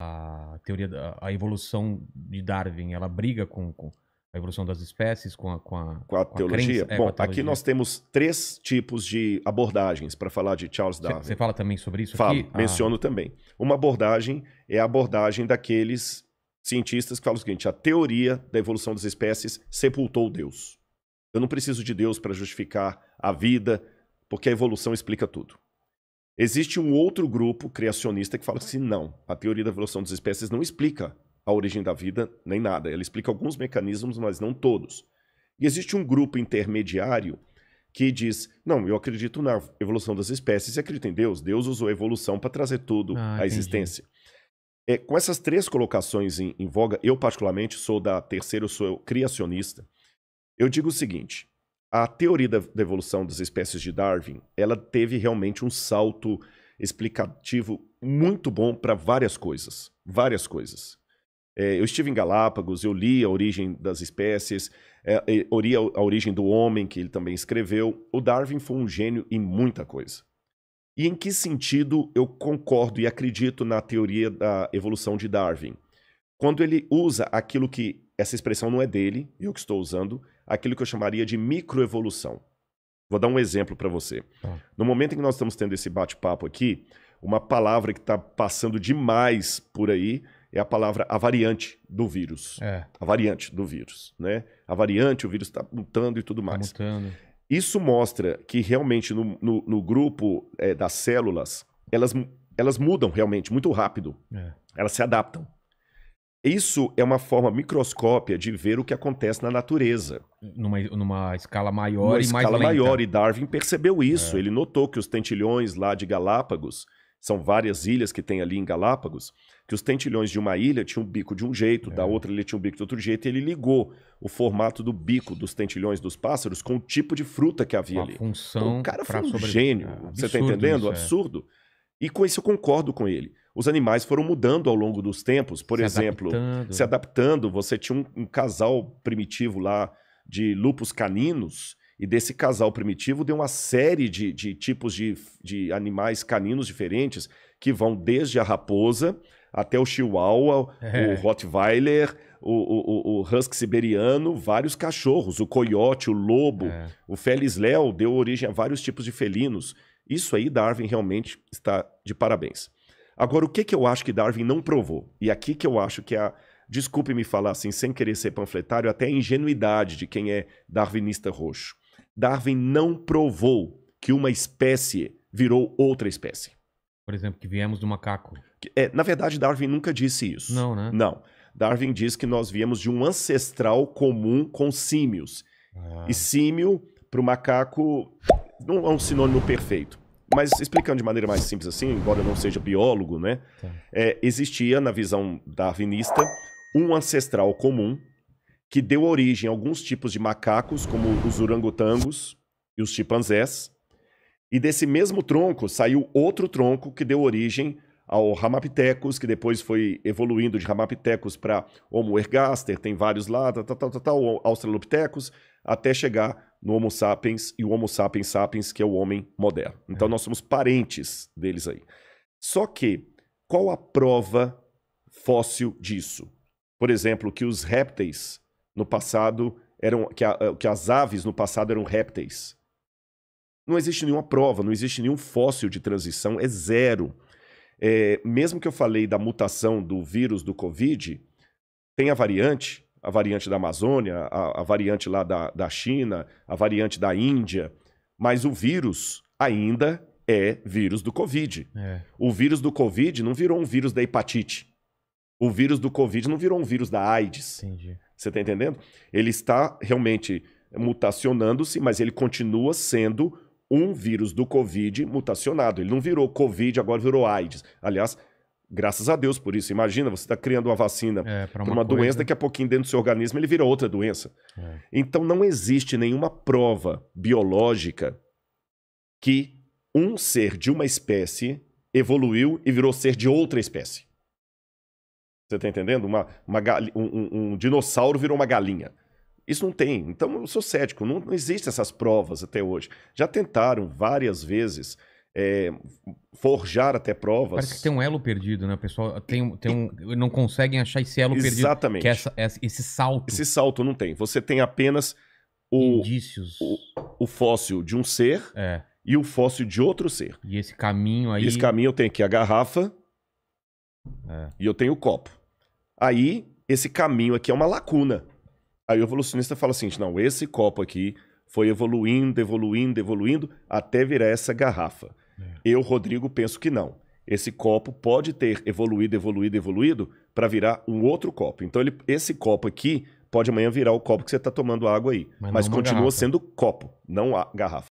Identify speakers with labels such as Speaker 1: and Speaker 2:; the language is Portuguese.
Speaker 1: a teoria da a evolução de Darwin, ela briga com, com a evolução das espécies, com a, com a, com a com teologia. É, a é, Bom, teologia. aqui nós temos três tipos de abordagens para falar de Charles Darwin. Você fala também sobre isso Falo, aqui? Ah. menciono ah. também. Uma abordagem é a abordagem daqueles cientistas que falam o seguinte: a teoria da evolução das espécies sepultou Deus. Eu não preciso de Deus para justificar a vida, porque a evolução explica tudo. Existe um outro grupo criacionista que fala assim: não, a teoria da evolução das espécies não explica a origem da vida nem nada. Ela explica alguns mecanismos, mas não todos. E existe um grupo intermediário que diz: não, eu acredito na evolução das espécies e acredito em Deus. Deus usou a evolução para trazer tudo ah, à entendi. existência. É, com essas três colocações em, em voga, eu particularmente sou da terceira, eu sou criacionista. Eu digo o seguinte: a teoria da, da evolução das espécies de Darwin, ela teve realmente um salto explicativo muito bom para várias coisas, várias coisas. É, eu estive em Galápagos, eu li a origem das espécies, é, eu li a, a origem do homem, que ele também escreveu. O Darwin foi um gênio em muita coisa. E em que sentido eu concordo e acredito na teoria da evolução de Darwin? Quando ele usa aquilo que essa expressão não é dele, eu que estou usando, aquilo que eu chamaria de microevolução. Vou dar um exemplo para você. Tá. No momento em que nós estamos tendo esse bate-papo aqui, uma palavra que está passando demais por aí é a palavra a variante do vírus. É. A variante do vírus, né? A variante, o vírus está mutando e tudo tá mais. Tá mutando. Isso mostra que realmente no, no, no grupo é, das células, elas, elas mudam realmente muito rápido. É. Elas se adaptam. Isso é uma forma microscópia de ver o que acontece na natureza. Numa, numa escala maior numa e escala mais lenta. maior, e Darwin percebeu isso. É. Ele notou que os tentilhões lá de Galápagos, são várias ilhas que tem ali em Galápagos, que os tentilhões de uma ilha tinham um bico de um jeito, é. da outra ilha tinha um bico de outro jeito, e ele ligou o formato do bico dos tentilhões dos pássaros com o tipo de fruta que havia uma ali. Função então, o cara foi um sobre... gênio, é, você está entendendo? Isso, é. absurdo. E com isso eu concordo com ele os animais foram mudando ao longo dos tempos. Por se exemplo, adaptando. se adaptando. Você tinha um, um, casal primitivo lá de lupus caninos, e desse casal primitivo deu uma série de, de tipos de, de animais caninos diferentes, que vão desde a raposa até o chihuahua, é. o rottweiler, o, o, o, husky siberiano, vários cachorros, o coiote, o lobo, é. o felis leo deu origem a vários tipos de felinos. Isso aí, Darwin realmente está de parabéns. Agora, o que, que eu acho que Darwin não provou? E aqui que eu acho que é a. Desculpe me falar assim, sem querer ser panfletário, até a ingenuidade de quem é darwinista roxo. Darwin não provou que uma espécie virou outra espécie. Por exemplo, que viemos do macaco. É, na verdade, Darwin nunca disse isso. Não, né? Não. Darwin diz que nós viemos de um ancestral comum com símios. Ah. E símio, para o macaco, não é um sinônimo perfeito. Mas explicando de maneira mais simples assim, embora eu não seja biólogo, né? Tá. É, existia, na visão darwinista, um ancestral comum que deu origem a alguns tipos de macacos, como os orangotangos e os chimpanzés. E desse mesmo tronco saiu outro tronco que deu origem ao Ramapithecus, que depois foi evoluindo de Ramapithecus para Homo ergaster, tem vários lá, tá, tá, tá, o Australopithecus, até chegar no Homo sapiens e o Homo sapiens sapiens, que é o homem moderno. Então é. nós somos parentes deles aí. Só que, qual a prova fóssil disso? Por exemplo, que os répteis no passado eram. que, a, eh, que as aves no passado eram répteis. Não existe nenhuma prova, não existe nenhum fóssil de transição, é zero. É, mesmo que eu falei da mutação do vírus do Covid, tem a variante, a variante da Amazônia, a, a variante lá da, da China, a variante da Índia, mas o vírus ainda é vírus do Covid. É. O vírus do Covid não virou um vírus da hepatite. O vírus do Covid não virou um vírus da AIDS. Entendi. Você está entendendo? Ele está realmente mutacionando-se, mas ele continua sendo um vírus do Covid mutacionado. Ele não virou Covid, agora virou AIDS. Aliás, Graças a Deus por isso. Imagina, você está criando uma vacina é, para uma, uma doença, daqui a pouquinho dentro do seu organismo ele vira outra doença. É. Então não existe nenhuma prova biológica que um ser de uma espécie evoluiu e virou ser de outra espécie. Você está entendendo? Uma, uma um, um, dinossauro virou uma galinha. Isso não tem. Então eu sou cético. Não, não existem essas provas até hoje. Já tentaram várias vezes é, forjar até provas. Parece que tem um elo perdido, né? O pessoal tem, tem um, não conseguem achar esse elo Exatamente. perdido. Que é essa, essa, esse salto. Esse salto não tem. Você tem apenas o, Indícios. o, o fóssil de um ser é. e o fóssil de outro ser. E esse caminho aí. Esse caminho eu tenho aqui a garrafa é. e eu tenho o copo. Aí, esse caminho aqui é uma lacuna. Aí o evolucionista fala assim: não, esse copo aqui foi evoluindo, evoluindo, evoluindo, até virar essa garrafa. É. Eu, Rodrigo, penso que não. Esse copo pode ter evoluído, evoluído, evoluído para virar um outro copo. Então, ele, esse copo aqui pode amanhã virar o copo que você está tomando água aí. Mas, mas continua garrafa. sendo copo, não a garrafa.